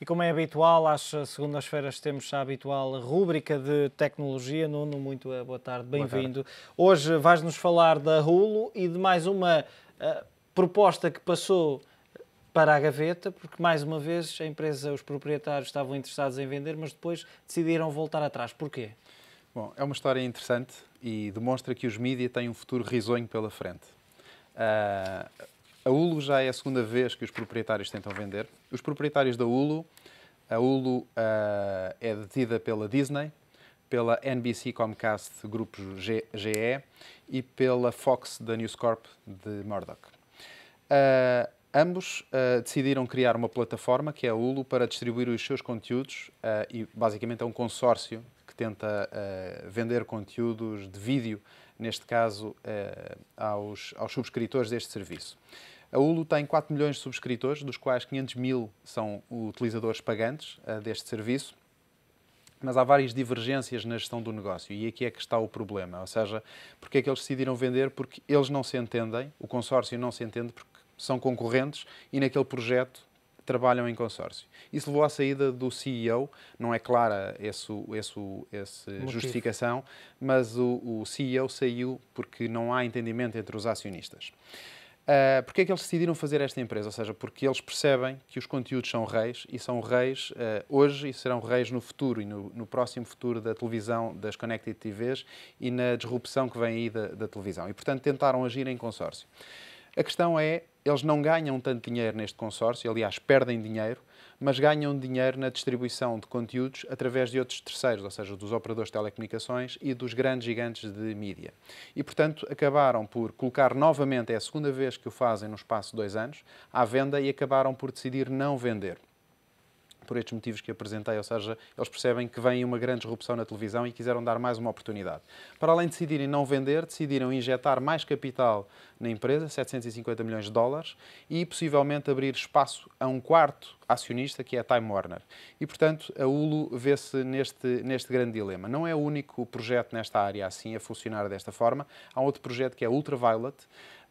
E como é habitual, às segundas-feiras temos a habitual rúbrica de tecnologia. Nuno, muito eh, boa tarde, bem-vindo. Hoje vais-nos falar da Hulu e de mais uma uh, proposta que passou para a gaveta, porque mais uma vez a empresa, os proprietários estavam interessados em vender, mas depois decidiram voltar atrás. Porquê? Bom, é uma história interessante e demonstra que os mídias têm um futuro risonho pela frente. Uh, a ULO já é a segunda vez que os proprietários tentam vender. Os proprietários da ULO, a ULO uh, é detida pela Disney, pela NBC Comcast Grupos GE e pela Fox da News Corp de Murdoch. Uh, ambos uh, decidiram criar uma plataforma, que é a ULO, para distribuir os seus conteúdos uh, e basicamente é um consórcio que tenta vender conteúdos de vídeo, neste caso aos, aos subscritores deste serviço. A ULU tem 4 milhões de subscritores, dos quais 500 mil são utilizadores pagantes uh, deste serviço, mas há várias divergências na gestão do negócio e aqui é que está o problema. Ou seja, porque é que eles decidiram vender? Porque eles não se entendem, o consórcio não se entende porque são concorrentes e naquele projeto trabalham em consórcio. Isso levou à saída do CEO, não é clara essa esse, esse justificação, mas o, o CEO saiu porque não há entendimento entre os acionistas. Uh, eh, porque é que eles decidiram fazer esta empresa? Ou seja, porque eles percebem que os conteúdos são reis e são reis uh, hoje e serão reis no futuro e no, no, próximo futuro da televisão, das Connected TVs e na disrupção que vem aí da, da televisão. E, portanto, tentaram agir em consórcio. A questão é eles não ganham tanto dinheiro neste consórcio, aliás, perdem dinheiro, mas ganham dinheiro na distribuição de conteúdos através de outros terceiros, ou seja, dos operadores de telecomunicações e dos grandes gigantes de mídia. E, portanto, acabaram por colocar novamente, é a segunda vez que o fazem no espaço de dois anos, à venda e acabaram por decidir não vender por estes motivos que apresentei, ou seja, eles percebem que vem uma grande disrupção na televisão e quiseram dar mais uma oportunidade. Para além de decidirem não vender, decidiram injetar mais capital na empresa, 750 milhões de dólares, e possivelmente abrir espaço a um quarto acionista, que é a Time Warner. E, portanto, a Hulu vê-se neste, neste grande dilema. Não é o único projeto nesta área assim a funcionar desta forma. Há outro projeto que é a Ultraviolet,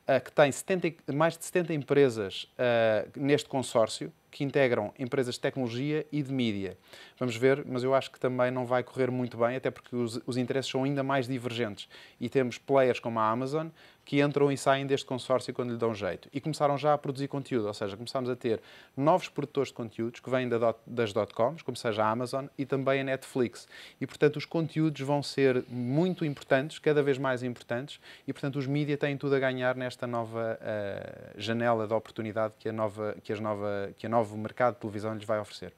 eh, que tem 70, mais de 70 empresas eh, neste consórcio, que integram empresas de tecnologia e de mídia. Vamos ver, mas eu acho que também não vai correr muito bem, até porque os, os interesses são ainda mais divergentes. E temos players como a Amazon, que entram e saem deste consórcio quando lhe dão jeito. E começaram já a produzir conteúdo, ou seja, começámos a ter novos produtores de conteúdos que vêm da, das dot-coms, como seja a Amazon e também a Netflix. E, portanto, os conteúdos vão ser muito importantes, cada vez mais importantes, e, portanto, os mídia têm tudo a ganhar nesta nova uh, janela de oportunidade que a nova, que as nova, que a nova novo mercado de televisão lhes vai oferecer.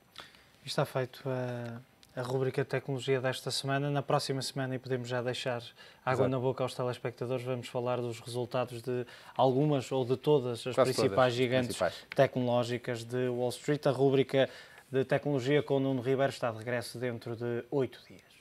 Está feito a, a rubrica Tecnologia desta semana. Na próxima semana, e podemos já deixar água Exato. na boca aos telespectadores, vamos falar dos resultados de algumas ou de todas as Quase principais todas, gigantes principais. tecnológicas de Wall Street. A rubrica de Tecnologia com o Nuno Ribeiro está de regresso dentro de oito dias.